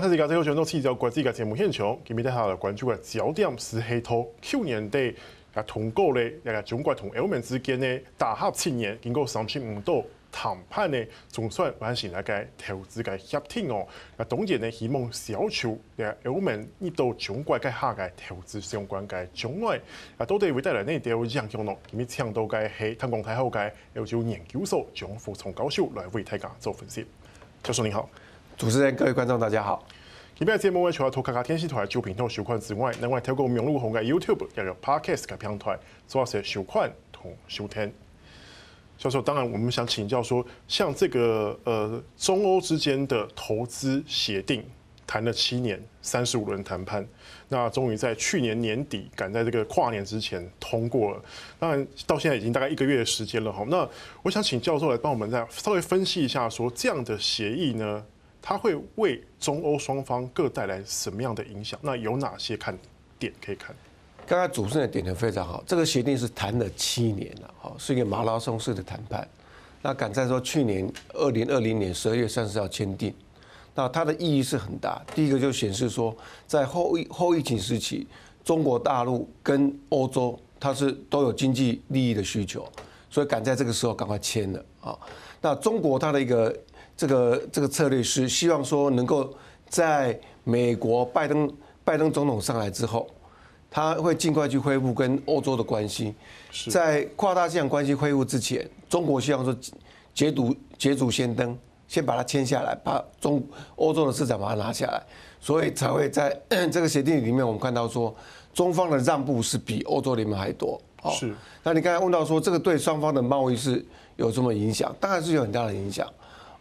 上一次亚洲泉州制造国际个节目现场，今日带来关注个焦点是黑头去年底啊，中国嘞，个中国同澳门之间的大洽七年，经过三十五度谈判呢，总算完成一个投资个协定哦。那当然呢，希望小潮，啊，澳门入到中国个下个投资相关个将来，啊，到底会带来呢？第二样向诺，今日请到个系台湾太后个澳洲研究所蒋富聪教授来为大家做分析。教授您好。主持人、各位观众，大家好。你别只摸玩除了托卡卡天气台旧频道收看之外，另外透过我们永路红的 YouTube 也有 Podcast 跟平台主要是收看同收听。教授，当然我们想请教说，像这个呃中欧之间的投资协定谈了七年，三十五轮谈判，那终于在去年年底赶在这个跨年之前通过了。当然到现在已经大概一个月的时间了哈。那我想请教授来帮我们再稍微分析一下，说这样的协议呢？它会为中欧双方各带来什么样的影响？那有哪些看点可以看？刚刚主持人点的非常好，这个协定是谈了七年了，哈，是一个马拉松式的谈判。那赶在说去年二零二零年十二月三十号签订，那它的意义是很大。第一个就显示说，在后疫后疫情时期，中国大陆跟欧洲它是都有经济利益的需求，所以赶在这个时候赶快签了啊。那中国它的一个。这个这个策略是希望说能够在美国拜登拜登总统上来之后，他会尽快去恢复跟欧洲的关系。在跨大西洋关系恢复之前，中国希望说捷足捷足先登，先把它签下来，把中欧洲的市场把它拿下来，所以才会在 这个协定里面，我们看到说中方的让步是比欧洲联盟还多。是。那你刚才问到说这个对双方的贸易是有什么影响？当然是有很大的影响。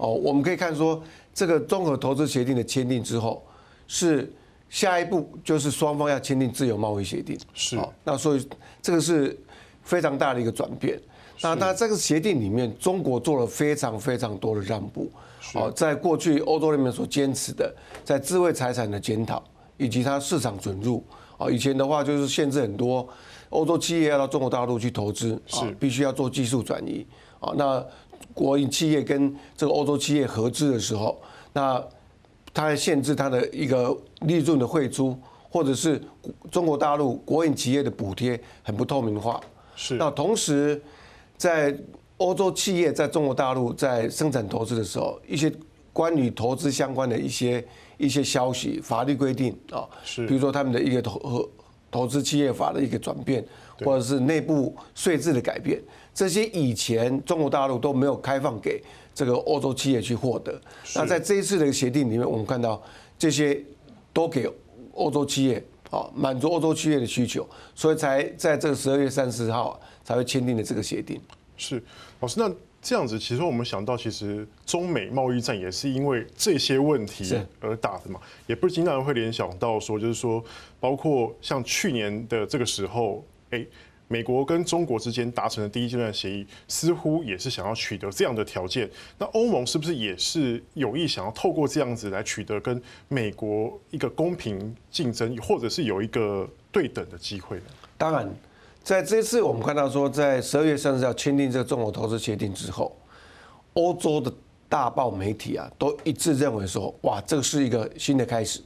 哦，我们可以看说，这个综合投资协定的签订之后，是下一步就是双方要签订自由贸易协定。是，那所以这个是非常大的一个转变。那那这个协定里面，中国做了非常非常多的让步。哦，在过去欧洲里面所坚持的，在智慧财产的检讨以及它市场准入，啊，以前的话就是限制很多，欧洲企业要到中国大陆去投资，是，必须要做技术转移。啊，那。国营企业跟这个欧洲企业合资的时候，那它限制它的一个利润的汇出，或者是中国大陆国营企业的补贴很不透明化。是。那同时，在欧洲企业在中国大陆在生产投资的时候，一些关于投资相关的一些一些消息、法律规定啊，是。比如说他们的一个投和投资企业法的一个转变，或者是内部税制的改变。这些以前中国大陆都没有开放给这个欧洲企业去获得，那在这一次的协定里面，我们看到这些都给欧洲企业啊，满足欧洲企业的需求，所以才在这个十二月三十号才会签订的这个协定。是，老师，那这样子其实我们想到，其实中美贸易战也是因为这些问题而打的嘛，也不禁让人会联想到说，就是说，包括像去年的这个时候，哎。美国跟中国之间达成的第一阶段协议，似乎也是想要取得这样的条件。那欧盟是不是也是有意想要透过这样子来取得跟美国一个公平竞争，或者是有一个对等的机会呢？当然，在这次我们看到说，在十二月三十号签订这个中国投资协定之后，欧洲的大报媒体啊，都一致认为说，哇，这个是一个新的开始。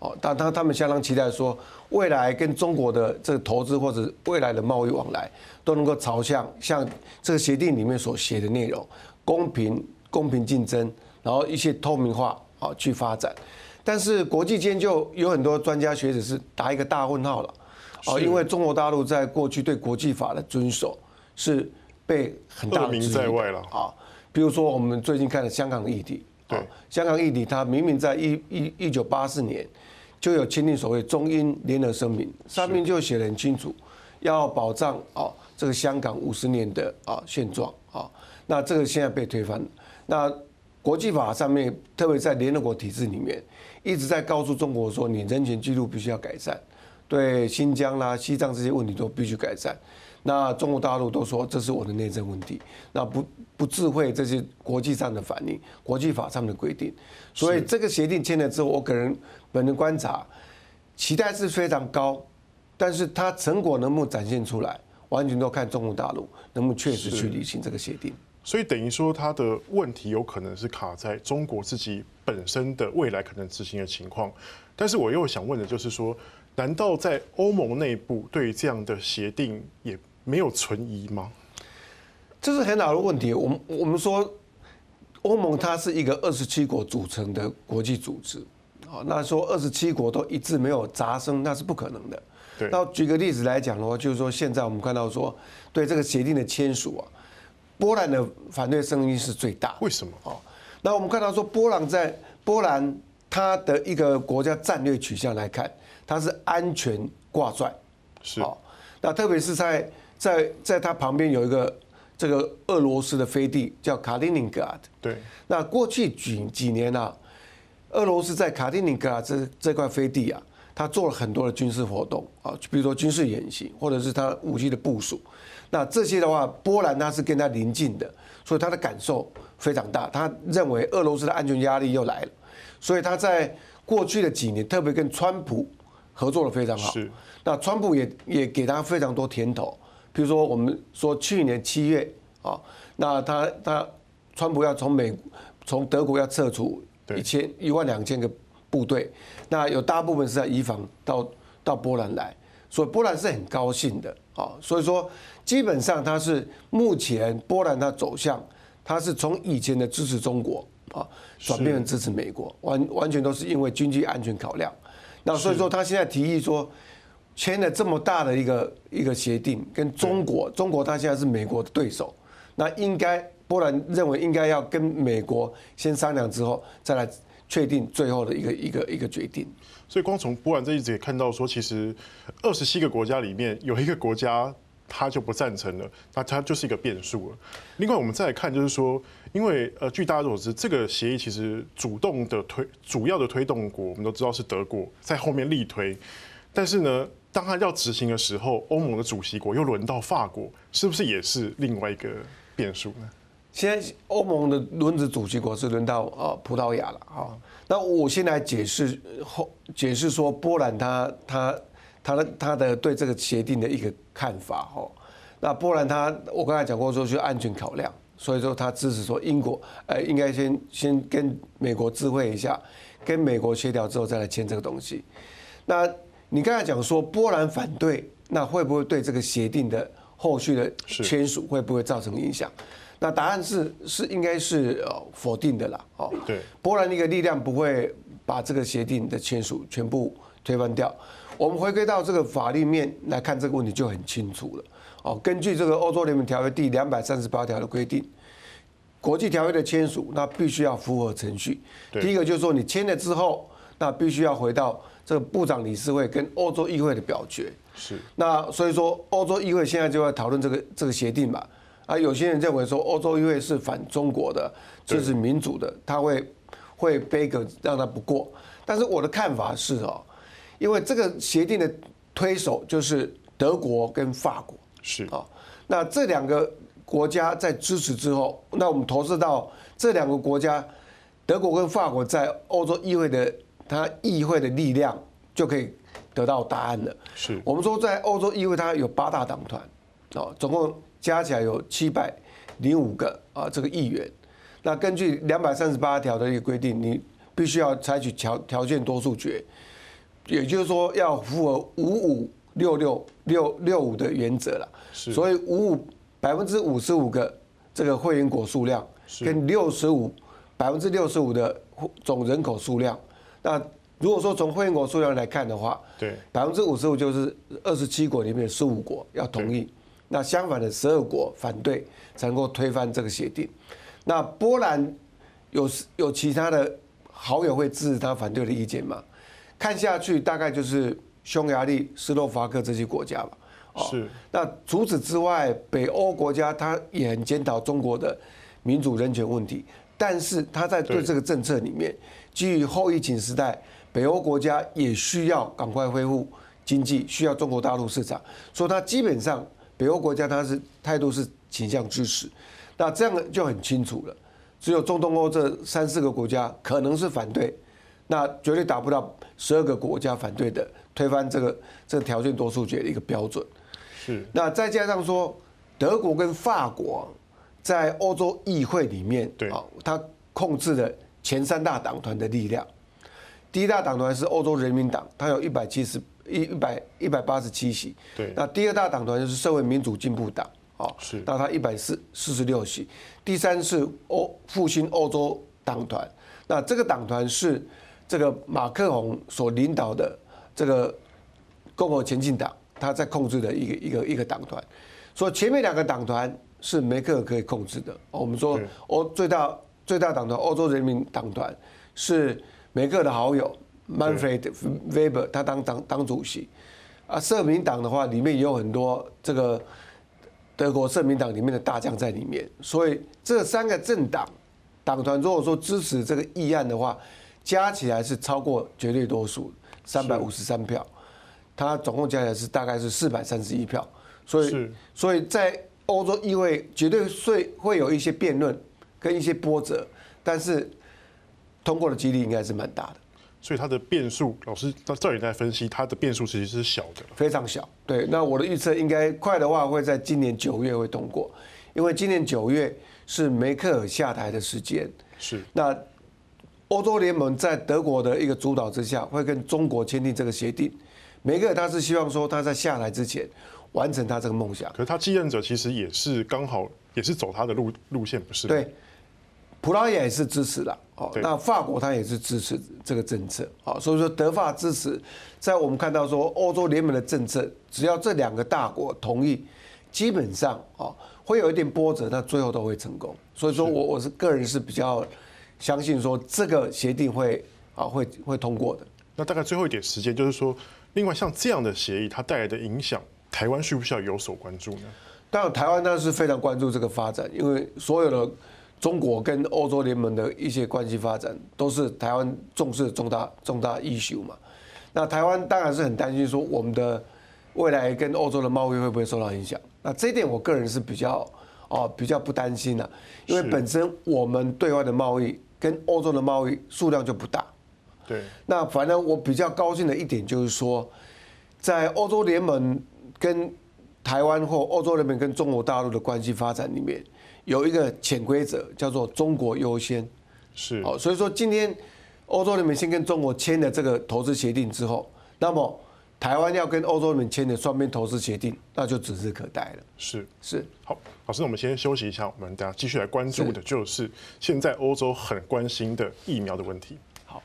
哦，但他他们相当期待说，未来跟中国的这个投资或者未来的贸易往来都能够朝向像这个协定里面所写的内容，公平公平竞争，然后一些透明化啊去发展。但是国际间就有很多专家学者是打一个大问号了，哦，因为中国大陆在过去对国际法的遵守是被很大名在外了啊。比如说我们最近看了香港的议题，对，香港议题，它明明在一一一九八四年。就有签订所谓中英联合声明，上面就写得很清楚，要保障啊这个香港五十年的啊现状啊，那这个现在被推翻那国际法上面，特别在联合国体制里面，一直在告诉中国说，你人权记录必须要改善，对新疆啦、西藏这些问题都必须改善。那中国大陆都说这是我的内政问题，那不。智慧，这些国际上的反应，国际法上的规定。所以这个协定签了之后，我个人本人观察，期待是非常高，但是它成果能不能展现出来，完全都看中国大陆能不能确实去履行这个协定。所以等于说，它的问题有可能是卡在中国自己本身的未来可能执行的情况。但是我又想问的就是说，难道在欧盟内部对这样的协定也没有存疑吗？这是很好的问题。我们我们说，欧盟它是一个二十七国组成的国际组织，好，那说二十七国都一致没有杂声，那是不可能的。对。那举个例子来讲的话，就是说现在我们看到说，对这个协定的签署啊，波兰的反对声音是最大。为什么哦，那我们看到说，波兰在波兰，它的一个国家战略取向来看，它是安全挂帅。是。好，那特别是在在在它旁边有一个。这个俄罗斯的飞地叫卡丁宁格尔。对。那过去几几年啊，俄罗斯在卡丁宁格这这块飞地啊，他做了很多的军事活动啊，比如说军事演习，或者是他武器的部署。那这些的话，波兰他是跟他邻近的，所以他的感受非常大，他认为俄罗斯的安全压力又来了。所以他在过去的几年，特别跟川普合作的非常好。是。那川普也也给他非常多甜头。比如说，我们说去年七月啊，那他他川普要从美从德国要撤出一千一万两千个部队，那有大部分是在移防到到波兰来，所以波兰是很高兴的啊。所以说，基本上他是目前波兰它走向，它是从以前的支持中国啊，转变成支持美国，完完全都是因为经济安全考量。那所以说，他现在提议说。签了这么大的一个一个协定，跟中国，中国他现在是美国的对手，那应该波兰认为应该要跟美国先商量之后，再来确定最后的一个一个一个决定。所以光从波兰这一直也看到说，其实二十七个国家里面有一个国家他就不赞成了，那他就是一个变数了。另外我们再来看，就是说，因为呃，据大家所知，这个协议其实主动的推主要的推动国，我们都知道是德国在后面力推，但是呢。当他要执行的时候，欧盟的主席国又轮到法国，是不是也是另外一个变数呢？现在欧盟的轮值主席国是轮到呃葡萄牙了哈。那我先来解释后解释说波兰他他他的他的对这个协定的一个看法哈。那波兰他我刚才讲过说，去安全考量，所以说他支持说英国呃应该先先跟美国智慧一下，跟美国协调之后再来签这个东西。那你刚才讲说波兰反对，那会不会对这个协定的后续的签署会不会造成影响？那答案是是应该是否定的啦。哦，对，波兰的一个力量不会把这个协定的签署全部推翻掉。我们回归到这个法律面来看这个问题就很清楚了。哦，根据这个欧洲联盟条约第两百三十八条的规定，国际条约的签署那必须要符合程序。第一个就是说你签了之后。那必须要回到这个部长理事会跟欧洲议会的表决。是。那所以说，欧洲议会现在就要讨论这个这个协定嘛。啊，有些人认为说，欧洲议会是反中国的，这是民主的，他会会 b 格让他不过。但是我的看法是哦，因为这个协定的推手就是德国跟法国。是啊。那这两个国家在支持之后，那我们投射到这两个国家，德国跟法国在欧洲议会的。他议会的力量就可以得到答案了。是，我们说在欧洲议会，它有八大党团，哦，总共加起来有七百零五个啊，这个议员。那根据两百三十八条的一个规定，你必须要采取条条件多数决，也就是说要符合五五六六六六五的原则了。所以五五百分之五十五个这个会员国数量，跟六十五百分之六十五的总人口数量。那如果说从会员国数量来看的话，对百分之五十五就是二十七国里面十五国要同意，那相反的十二国反对才能够推翻这个协定。那波兰有有其他的好友会支持他反对的意见吗？看下去大概就是匈牙利、斯洛伐克这些国家哦、是。那除此之外，北欧国家他也很检讨中国的民主人权问题，但是他在对这个政策里面。基于后疫情时代，北欧国家也需要赶快恢复经济，需要中国大陆市场，所以它基本上北欧国家它是态度是倾向支持，那这样就很清楚了。只有中东欧这三四个国家可能是反对，那绝对达不到十二个国家反对的推翻这个这个条件多数决的一个标准。是。那再加上说德国跟法国在欧洲议会里面，对啊，他控制的。前三大党团的力量，第一大党团是欧洲人民党，它有一百七十一一百一百八十七席。对，那第二大党团是社会民主进步党，哦，是，那它一百四四十六席。第三是欧复兴欧洲党团，那这个党团是这个马克龙所领导的这个共和前进党，他在控制的一个一个一个党团。所以前面两个党团是梅克尔可以控制的。哦，我们说，我最大。最大党团欧洲人民党团是梅克的好友 Manfred Weber，他当党当主席。啊，社民党的话，里面也有很多这个德国社民党里面的大将在里面。所以这三个政党党团，如果说支持这个议案的话，加起来是超过绝对多数三百五十三票，他总共加起来是大概是四百三十一票。所以，所以在欧洲议会绝对会会有一些辩论。跟一些波折，但是通过的几率应该是蛮大的，所以它的变数，老师，到这里在分析它的变数，其实是小的，非常小。对，那我的预测应该快的话会在今年九月会通过，因为今年九月是梅克尔下台的时间，是那欧洲联盟在德国的一个主导之下，会跟中国签订这个协定。梅克尔他是希望说他在下来之前完成他这个梦想，可是他继任者其实也是刚好也是走他的路路线，不是对。葡萄牙也是支持的，哦，那法国它也是支持这个政策，啊，所以说德法支持，在我们看到说欧洲联盟的政策，只要这两个大国同意，基本上，啊，会有一点波折，那最后都会成功。所以说我我是个人是比较相信说这个协定会啊会会通过的。那大概最后一点时间，就是说，另外像这样的协议它带来的影响，台湾需不需要有所关注呢？当然，台湾当然是非常关注这个发展，因为所有的。中国跟欧洲联盟的一些关系发展，都是台湾重视重大重大 issue 嘛？那台湾当然是很担心，说我们的未来跟欧洲的贸易会不会受到影响？那这一点我个人是比较哦比较不担心的，因为本身我们对外的贸易跟欧洲的贸易数量就不大。对。那反正我比较高兴的一点就是说，在欧洲联盟跟台湾或欧洲人盟跟中国大陆的关系发展里面。有一个潜规则叫做“中国优先”，是哦，所以说今天欧洲人边先跟中国签了这个投资协定之后，那么台湾要跟欧洲人边签的双边投资协定，那就指日可待了。是是，好，老师，我们先休息一下，我们等下继续来关注的就是现在欧洲很关心的疫苗的问题。好，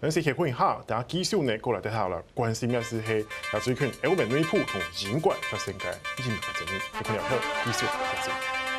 那今天欢迎哈，等下基秀呢过来带他了关心的是黑，那最近欧美内部同尽管发生该疫苗争议，有可能要基秀来解释。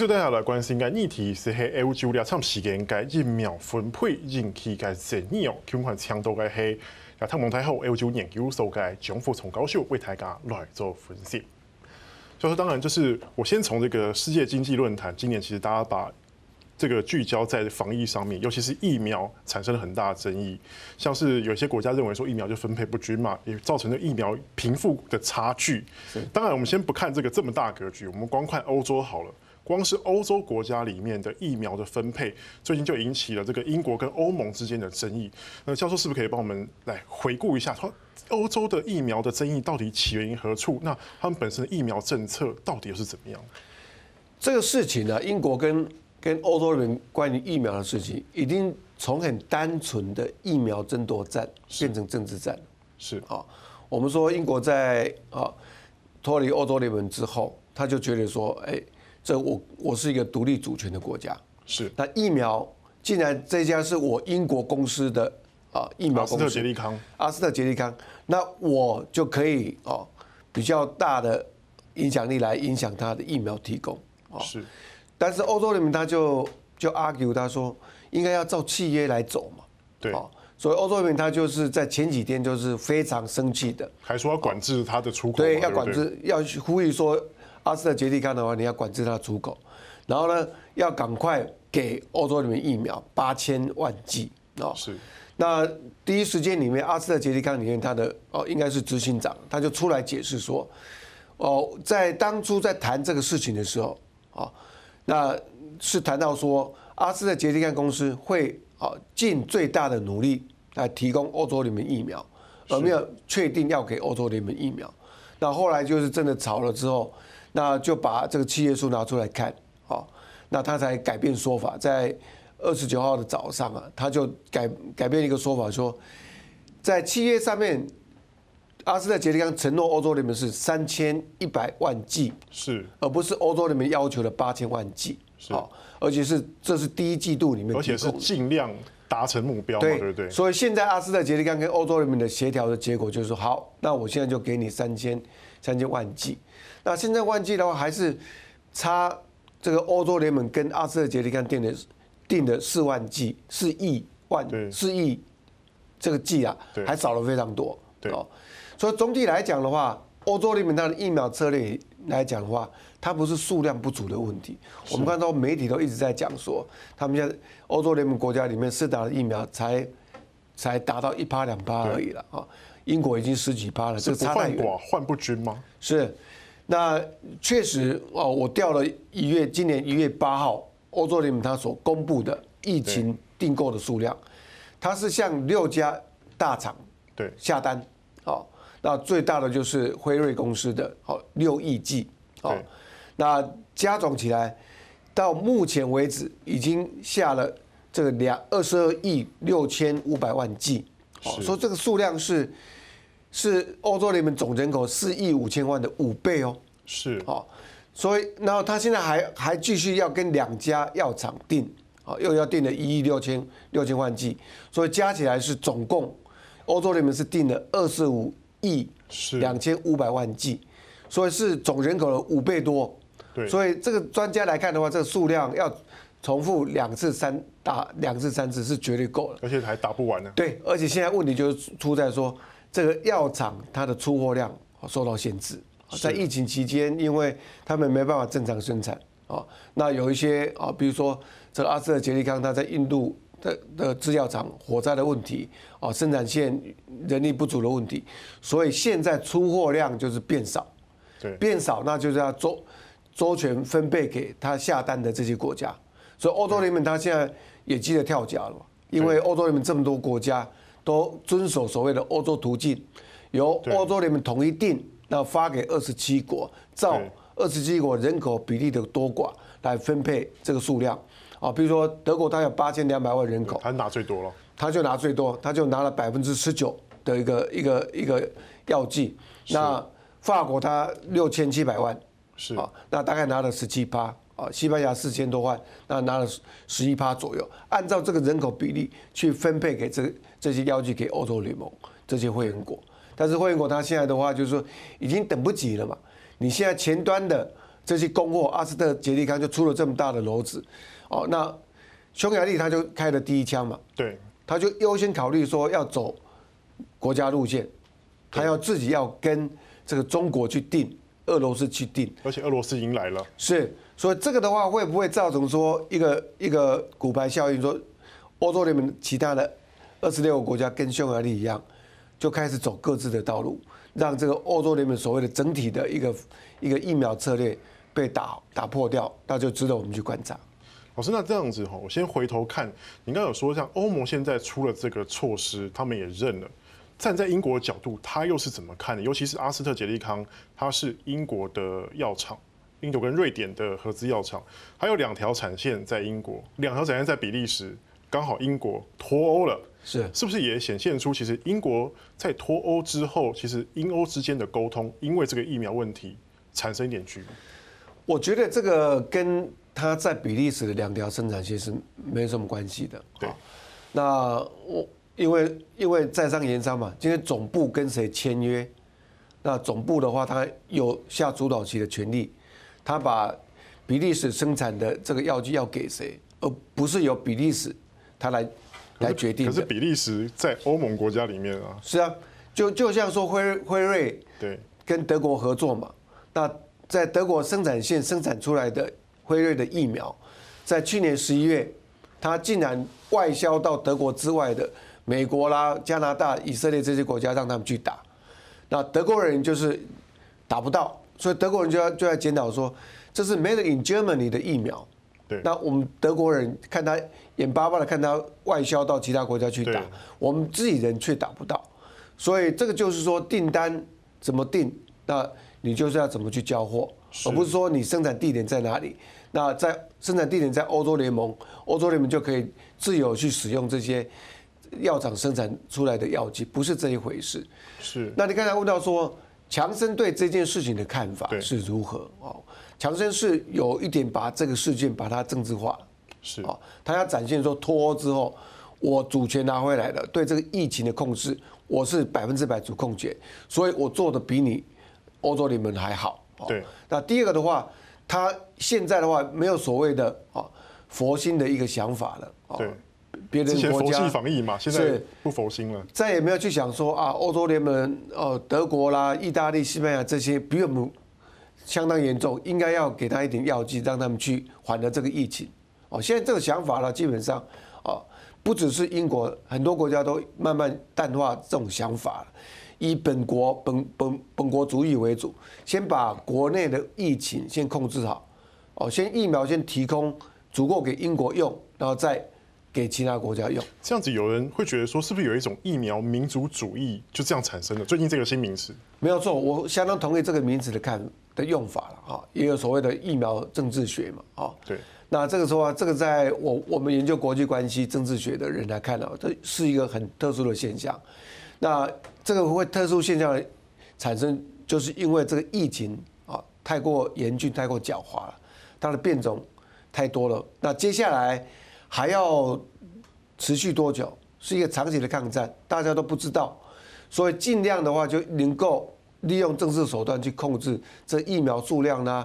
就下来来关心个议题是黑 L G O 里长时间个疫苗分配引起个争议哦，叫我们到调个系啊，汤王太后 L G O 年有所个穷富从高秀为台家来做分析。所以当然就是我先从这个世界经济论坛，今年其实大家把这个聚焦在防疫上面，尤其是疫苗产生了很大争议，像是有些国家认为说疫苗就分配不均嘛，也造成了疫苗贫富的差距。当然，我们先不看这个这么大格局，我们光看欧洲好了。光是欧洲国家里面的疫苗的分配，最近就引起了这个英国跟欧盟之间的争议。那教授是不是可以帮我们来回顾一下，说欧洲的疫苗的争议到底起源于何处？那他们本身的疫苗政策到底又是怎么样？这个事情呢，英国跟跟欧洲人关于疫苗的事情，已经从很单纯的疫苗争夺战变成政治战。是啊，我们说英国在啊脱离欧洲联盟之后，他就觉得说，哎。我我是一个独立主权的国家，是。那疫苗，既然这家是我英国公司的啊疫苗公司，阿斯特捷利康，阿斯特捷利康，那我就可以哦比较大的影响力来影响他的疫苗提供是。但是欧洲人民他就就 argue 他说应该要照契约来走嘛。对。所以欧洲人民他就是在前几天就是非常生气的，还说要管制他的出口，对，要管制，要呼吁说。阿斯特捷利康的话，你要管制它的出口，然后呢，要赶快给欧洲里面疫苗八千万剂哦。是。那第一时间里面，阿斯特捷利康里面他的哦，应该是执行长，他就出来解释说，哦，在当初在谈这个事情的时候哦，那是谈到说，阿斯特捷利康公司会啊尽最大的努力来提供欧洲里面疫苗，而没有确定要给欧洲里面疫苗。那后来就是真的吵了之后。那就把这个契约书拿出来看，好，那他才改变说法，在二十九号的早上啊，他就改改变一个说法，说在契约上面，阿斯泰杰利冈承诺欧洲人民是三千一百万剂，是，而不是欧洲人民要求的八千万剂，是，而且是这是第一季度里面，而且是尽量达成目标，对不对？所以现在阿斯泰杰利冈跟欧洲人民的协调的结果就是说，好，那我现在就给你三千三千万剂。那现在万剂的话还是差这个欧洲联盟跟阿斯利杰尼干定的定的四万剂四亿万四亿这个剂啊，还少了非常多。对所以总体来讲的话，欧洲联盟它的疫苗策略来讲的话，它不是数量不足的问题。我们看到媒体都一直在讲说，他们现在欧洲联盟国家里面施打的疫苗才才达到一趴两趴而已了啊，英国已经十几趴了。是不换寡换不均吗？是。那确实哦，我调了一月，今年一月八号，欧洲联盟它所公布的疫情订购的数量，它是向六家大厂对下单，哦，那最大的就是辉瑞公司的哦六亿剂哦，那加总起来，到目前为止已经下了这个两二十二亿六千五百万剂哦，说这个数量是。是欧洲那盟总人口四亿五千万的五倍哦，是哦，所以然后他现在还还继续要跟两家药厂订啊，又要订了一亿六千六千万剂，所以加起来是总共欧洲那盟是订了二十五亿两千五百万剂，所以是总人口的五倍多，对，所以这个专家来看的话，这个数量要重复两次三打两次三次是绝对够了，而且还打不完呢，对，而且现在问题就是出在说。这个药厂它的出货量受到限制，在疫情期间，因为他们没办法正常生产啊，那有一些啊，比如说这个阿斯利杰利康，它在印度的的制药厂火灾的问题啊，生产线人力不足的问题，所以现在出货量就是变少，对，变少，那就是要周周全分配给他下单的这些国家，所以欧洲那边他现在也急得跳闸了，因为欧洲那边这么多国家。都遵守所谓的欧洲途径，由欧洲联盟统一定，那发给二十七国，照二十七国人口比例的多寡来分配这个数量。啊，比如说德国，它有八千两百万人口，它拿最多了，它就拿最多，它就拿了百分之十九的一个一个一个药剂。那法国它六千七百万，是啊，那大概拿了十七趴。啊，西班牙四千多万，那拿了十一趴左右。按照这个人口比例去分配给这这些药剂给欧洲联盟这些会员国，但是会员国他现在的话就是说已经等不及了嘛。你现在前端的这些供货，阿斯特、杰利康就出了这么大的篓子哦。那匈牙利他就开了第一枪嘛，对，他就优先考虑说要走国家路线，他要自己要跟这个中国去定，俄罗斯去定，而且俄罗斯迎来了是。所以这个的话，会不会造成说一个一个骨牌效应？说欧洲联盟其他的二十六个国家跟匈牙利一样，就开始走各自的道路，让这个欧洲联盟所谓的整体的一个一个疫苗策略被打打破掉，那就值得我们去观察。老师，那这样子哈，我先回头看，你刚有说像欧盟现在出了这个措施，他们也认了。站在英国的角度，他又是怎么看的？尤其是阿斯特杰利康，它是英国的药厂。印度跟瑞典的合资药厂，还有两条产线在英国，两条产线在比利时。刚好英国脱欧了，是是不是也显现出其实英国在脱欧之后，其实英欧之间的沟通，因为这个疫苗问题产生一点局？我觉得这个跟他在比利时的两条生产线是没什么关系的。对，那我因为因为在商言商嘛，今天总部跟谁签约？那总部的话，他有下主导席的权利。他把比利时生产的这个药剂要给谁，而不是由比利时他来来决定。可是比利时在欧盟国家里面啊。是啊，就就像说辉辉瑞对跟德国合作嘛，那在德国生产线生产出来的辉瑞的疫苗，在去年十一月，他竟然外销到德国之外的美国啦、加拿大、以色列这些国家，让他们去打。那德国人就是打不到。所以德国人就要就要检讨说，这是 Made in Germany 的疫苗。对。那我们德国人看他眼巴巴的看他外销到其他国家去打，我们自己人却打不到。所以这个就是说订单怎么订，那你就是要怎么去交货，而不是说你生产地点在哪里。那在生产地点在欧洲联盟，欧洲联盟就可以自由去使用这些药厂生产出来的药剂，不是这一回事。是。那你刚才问到说。强生对这件事情的看法是如何？哦，强生是有一点把这个事件把它政治化，是哦，他要展现说脱欧之后我主权拿回来了，对这个疫情的控制我是百分之百主控权，所以我做的比你欧洲联盟还好。对，那第二个的话，他现在的话没有所谓的啊佛心的一个想法了。对。之前佛系防疫嘛，现在不佛心了，再也没有去想说啊，欧洲联盟、哦德国啦、意大利、西班牙这些比我们相当严重，应该要给他一点药剂，让他们去缓了这个疫情。哦，现在这个想法呢，基本上哦，不只是英国，很多国家都慢慢淡化这种想法了，以本国本本本国主义为主，先把国内的疫情先控制好，哦，先疫苗先提供足够给英国用，然后再。给其他国家用，这样子有人会觉得说，是不是有一种疫苗民族主义就这样产生的？最近这个新名词，没有错，我相当同意这个名词的看的用法了哈，也有所谓的疫苗政治学嘛啊。对，那这个时候啊，这个在我我们研究国际关系政治学的人来看呢，这是一个很特殊的现象。那这个会特殊现象产生，就是因为这个疫情啊太过严峻，太过狡猾了，它的变种太多了。那接下来。还要持续多久是一个长期的抗战，大家都不知道，所以尽量的话就能够利用政治手段去控制这疫苗数量呢，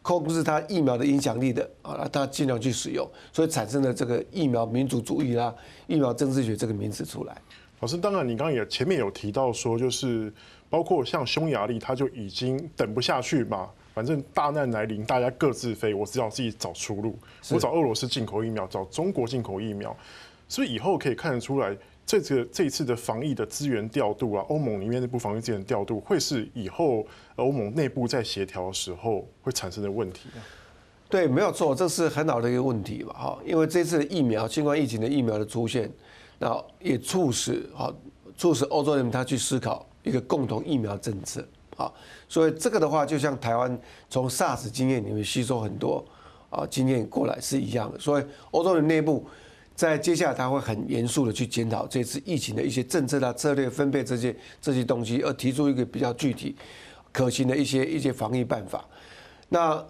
控制它疫苗的影响力的啊，它尽量去使用，所以产生了这个疫苗民主主义啦、疫苗政治学这个名词出来。老师，当然你刚刚也前面有提到说，就是包括像匈牙利，他就已经等不下去嘛。反正大难来临，大家各自飞，我只好自己找出路。我找俄罗斯进口疫苗，找中国进口疫苗，所以以后可以看得出来，这次这一次的防疫的资源调度啊，欧盟里面内部防疫资源调度，会是以后欧盟内部在协调的时候会产生的问题。对，没有错，这是很好的一个问题嘛，哈，因为这次疫苗新冠疫情的疫苗的出现，那也促使哈促使欧洲人他去思考一个共同疫苗政策。啊，所以这个的话，就像台湾从 SARS 经验里面吸收很多啊经验过来是一样的。所以欧洲的内部，在接下来他会很严肃的去检讨这次疫情的一些政策啊、策略分配这些这些东西，而提出一个比较具体可行的一些一些防疫办法。那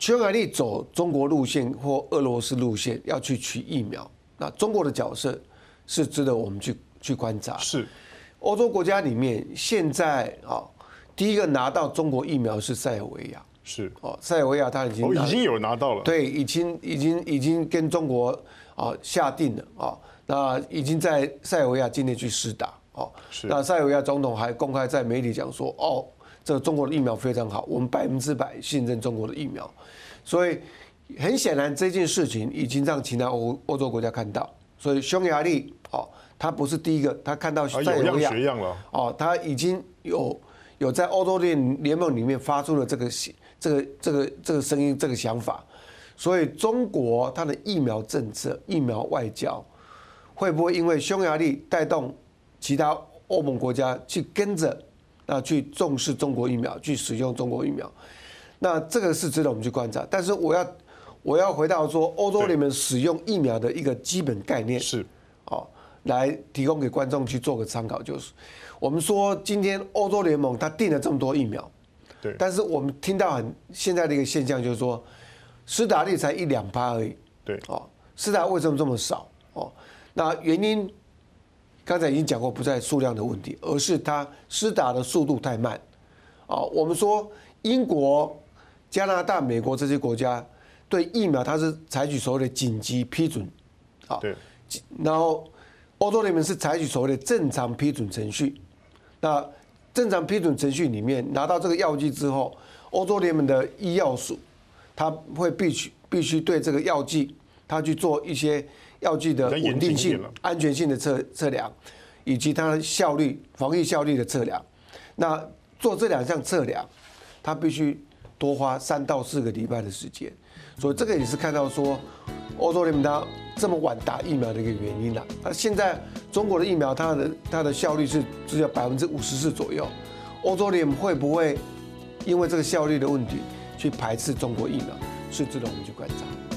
匈牙利走中国路线或俄罗斯路线要去取疫苗，那中国的角色是值得我们去去观察。是。欧洲国家里面，现在啊，第一个拿到中国疫苗是塞尔维亚，是哦，塞尔维亚他已经已经有拿到了，对，已经已经已经跟中国啊下定了啊，那已经在塞尔维亚境内去试打哦，那塞尔维亚总统还公开在媒体讲说，哦，这中国的疫苗非常好，我们百分之百信任中国的疫苗，所以很显然这件事情已经让其他欧欧洲国家看到，所以匈牙利哦。他不是第一个，他看到塞尔维亚哦，他已经有有在欧洲联联盟里面发出了这个这个这个这个声音，这个想法。所以中国它的疫苗政策、疫苗外交，会不会因为匈牙利带动其他欧盟国家去跟着啊去重视中国疫苗，去使用中国疫苗？那这个是值得我们去观察。但是我要我要回到说，欧洲联盟使用疫苗的一个基本概念是。来提供给观众去做个参考，就是我们说今天欧洲联盟它订了这么多疫苗，对，但是我们听到很现在的一个现象，就是说施打率才一两趴而已，对，哦，施打为什么这么少？哦，那原因刚才已经讲过，不在数量的问题，而是它施打的速度太慢。哦，我们说英国、加拿大、美国这些国家对疫苗它是采取所谓的紧急批准，啊，对，然后。欧洲联盟是采取所谓的正常批准程序，那正常批准程序里面拿到这个药剂之后，欧洲联盟的医药署，他会必须必须对这个药剂，他去做一些药剂的稳定性、安全性的测测量，以及它的效率、防疫效率的测量。那做这两项测量，他必须多花三到四个礼拜的时间，所以这个也是看到说。欧洲人盟它这么晚打疫苗的一个原因啦，那现在中国的疫苗，它的它的效率是只有百分之五十四左右，欧洲人盟会不会因为这个效率的问题去排斥中国疫苗？是值得我们去观察。